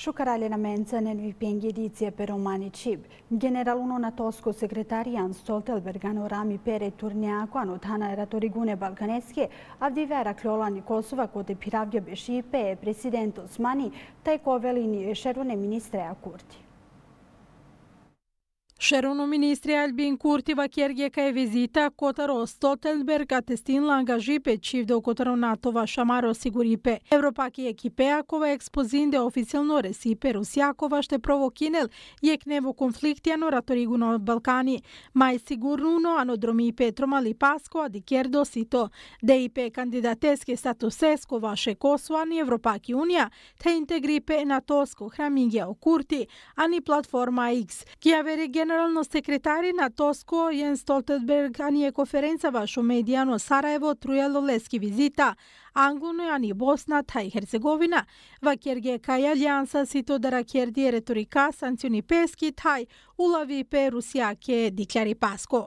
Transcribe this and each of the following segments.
Шукарале на менцанен ви пенги едиција пе романи чиб. Генералуно на Тоско секретаријан Столтелбергано рами пере турнијако ано тана ера Торигуне Балканеске, а в Kosova клолани Косова коте e беше Osmani, пе президент Османи, тај ковелини ешероне министреја Курти. Шерону министри Альбин Куртива Кергека е визита Котаро Стотенберг атестин лангажипе до Котаро НАТОва Шамаро Сигурипе. Европа ки екипеа експозин де официјално ресипе Русијакова ще прово Кинел јек во конфликтија но раторигу на Балкани. Мај сигурно ано дроми Петрома Липаско а до Сито. ДИП кандидатеске статусеско ваше Косуани Европа ки Унија те интегрипе НАТОско храмингија о Курти, ани платформа X. Кија вериген генерално секретари на Тоско Јен Столтенберг ани е конференцава што медијано Сараево трујало лески визита, Англуно ни Босна тај Херцеговина, ва керге кај алијанса сито дара керди реторика санкциони пески тај улави пе Русија ке диклари Паско.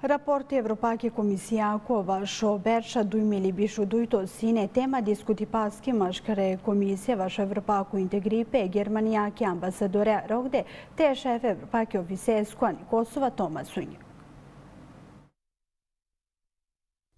Raport Европаке комисијако во шо берша дуимели бишу дуито сине тема дискути паски машкаре комисија во шо Европаку интегрипе германијаки амбасадоре Рогде те шеф Европаке обисеску Ани Косова Тома Сунјо.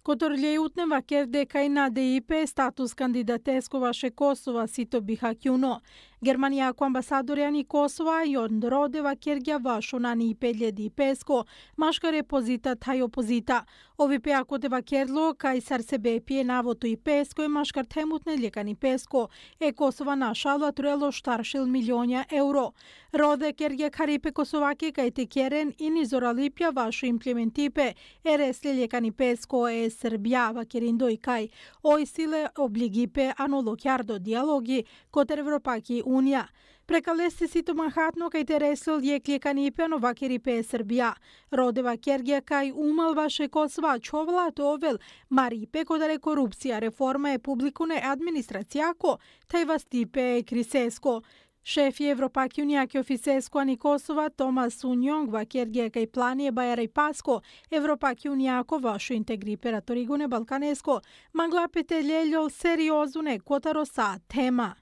Которлје утне во КФДК и на ДИП статус кандидатеско ваше Косова Сито Бихакјуно. Германија ако амбасадорја Косова и одродева во Шунани и Песко, машкар е позита тај опозита. Ови пеако дева Керло, кај бе пие навото и Песко и машкар темутне лекани Песко. Е Косова нашала трело штаршил милионја евро. Роде Кергија Карипе Косоваки кај те Керен и Низоралипја вашу имплементипе. Ересле лекани Песко е Србија, Вакериндо и кај. Ој силе облигипе анолокјардо диалоги, котер Европаки Унија. Прека лестисито Манхатно кај Тересел јекле канипено вакери пе Србија. Родева Кергија кај умалваше Косва човла товел, мари пекодаре корупција реформа е публикуне администрацијако, тај вастипе е крисеско. Шеф Европак Јунијак Офисеско Ани Косова Томас Унјонг ва Кергија кај Планија Бајара и Паско, Европак Јунијако вашо интегри ператоригуне Балканеско, манглапите лелјол сериозуне котаро са тема.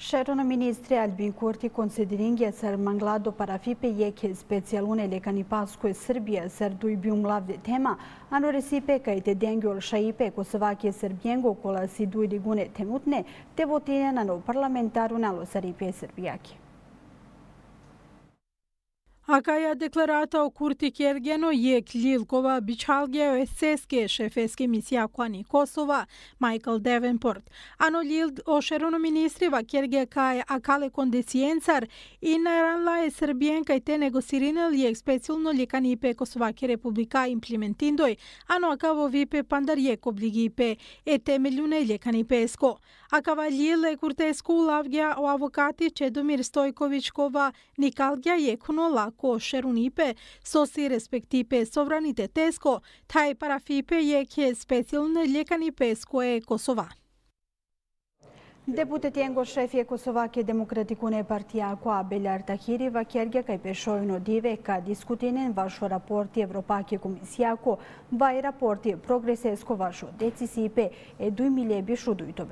Sharon Ministri Albin Kurti konsideringje ser manglado para FIPE jeke specialune lekani paskoj Srbije ser dujbi umlavde tema, ano resipe ka i te dengjol šaipe ko svake Srbijengo kola si dujdi gune temutne, te votinja na nov parlamentaru nalo Saripe Srbijake. Srbijake. Akaya deklarata o Kurti Kergeno je Kljilkova bićalge o ss šefeske misija Kvani Kosova, Michael Davenport. Ano Ljild o šerono ministriva Kerge kaj akale kondicijencar i naranla je Srbijenka i te nego sirine li je specijalno ljekani ipe Kosovake republika implementindoj, ano akavo vipe pandar je kobligi ipe e temeljune ljekani pesko. Akava Ljild je kurtesku lavgja o avokati Čedomir Stojković-kova Nikalgja je kuno lako ко шерунипе со си респектипе совраните теско, тај парафипе е ке специјалне лекани пес е Косова. Депутати Енго Шефи е Косоваке Демократикуне партија која Белјар Тахири ва Керге кај Пешојно Диве ка дискутинен вашо рапорти Европаке комисијако вај рапорти прогресеско вашо децисипе е дуј миле бишу дуј то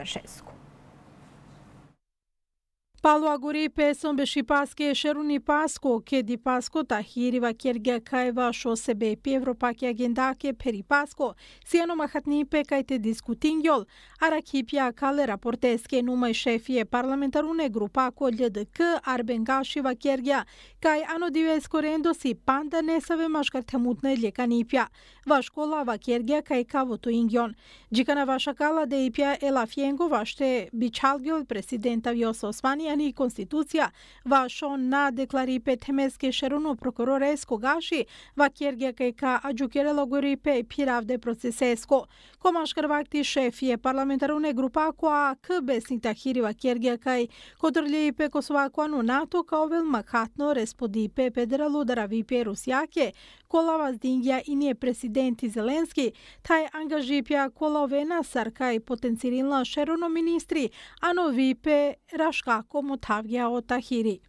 Палу агори песом беше паске шеруни паско, кеди паско та хирива керге каева шо себе певро паке агендаке пери паско, сиено махатни пекајте дискутингјол, ара кипја кале рапортеске нумај шефије парламентаруне група ко ЛДК Арбенгашива керге, кај ано диве скорендо си панда не саве машкарте мутне лека нипја, ва школа ва керге кај кавото ингјон. Джикана ваша кала да Ела фиенго ваште бичалгјол президента Вјос Османи промени и конституција, ва шо на деклари петемеске шероно прокуроре гаши, ва керге кај аджукерело гори пе пиравде процесеско. Комаш Крвакти шеф е парламентарна група која к тахири ва керге кај кодрли и пе косова коану НАТО каовел макатно респоди пе педерало дарави пе Русјаке, колава Дингија и ние президенти Зеленски, тај ангажипја колавена сарка и потенцирила шероно министри, нови випе рашкако Mutavgja Otahiri.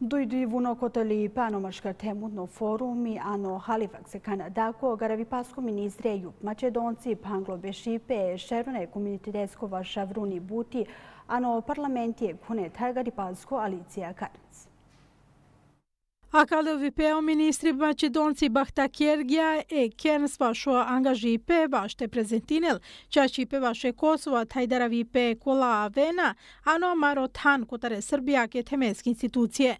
Дојди во нокотели паномашка темутно форуми, ано Халифак се Канада, кој гарави паско министре Јуп Македонци, Пангло Бешипе, Шероне, Комунитетескова Шавруни Бути, ано парламенти е куне Тагари Паско, Алиција Карнц. A kada vi peo ministri Macedonci Bahta Kergija e Kerns vašo angaži pe vašte prezentinel, čači pe vaše Kosova, tajdara vi pe kola vena, ano maro tan kutare Srbija ke temeske institucije.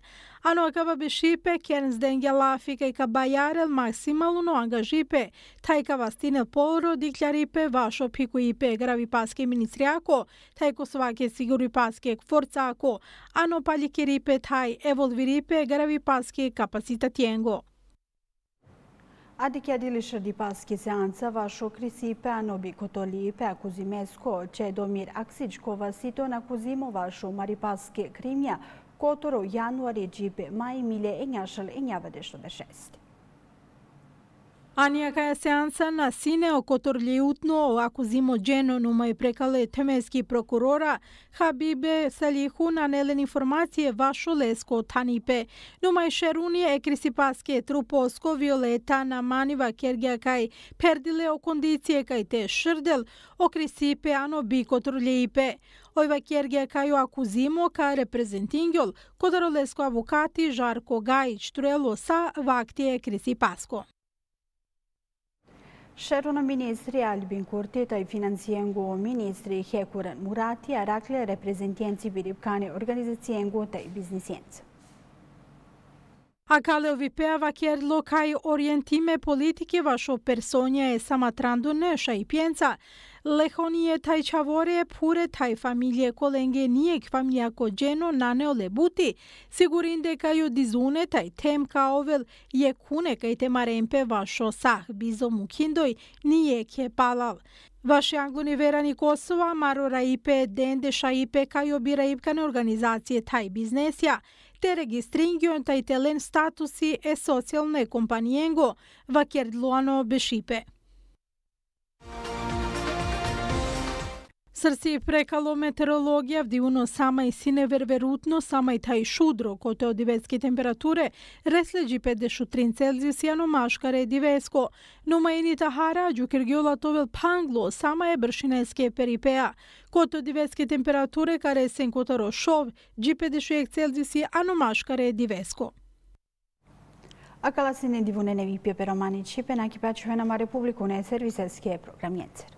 Ano kaba shipe šipe, dengela den je lafike ka bajarel maksimalno anga žipe. Taj kava stinel poro dikljaripe vašo piku i pe gravi paske ministrijako, taj ko svake siguru paske kforcako. Ano paljike ripe taj evolviripe gravi paske kapacita tjengo. A di kjedili šrdi paske seanca vašo krisipe, ano bi kotolipe, kuzimesko, če domir aksičko vasito na kuzimo vašo maripaske krimja, kotoru januari gjipi mai i mile e njashël e njave dhe shtë dhe shesti. А нека е na sine o о котор ли утно, оваку зимо джено нума и прекале темески прокурора, Хабибе Салиху на нелен информације вашо леско Танипе. Нума и Шеруни е крисипаске трупоско Виолета на Манива Кергија кај пердиле о кондиције кај те Шрдел, о крисипе ано би котор ипе. Ојва Кергија кај оваку зимо ка репрезентингјол, кодаро леско авокати Жарко Гајич Труело са вактије крисипаско. Шерона министри Албин Курти тој финансиен го министри Хекуран Мурати, а ракле репрезентијенци Бирипкани организацијен го тај A Galeu vipeava chiar locai orientime politiche va o personia e samatrando nesha i piensa. Lehonie tai chavore pure tai familie colenge niek familia на неоле бути Sigurin дека ју dizune tai tem ka ovel je kune kaj temarempe va o sah bizo mukindoj ке палал palal. Ваши англониверани Косова, Маро Раипе, Денде Шаипе, кај обираипкане организација Тај Бизнесија, Те регистрирањето и телен статуси е социјална компанија во вакер длуано бешипе. Sërsi prekalo meteorologja vdiuno sama i sine ververutno, sama i taj shudro, ko të odiveski temperature, resle gjipe dhe shutrin Celsius janë o mashkare divesko. Në majini të hara, gjukir gjolla panglo, sama e bërshineske peripea. Kote të odiveski temperature, kare se në kotaro shov, gjipe dhe shujek Celsius i anë o mashkare divesko. A kalasin e divune në vipje për romani qipe, në kipa qëve në ma republikune e serviseske program njëcer.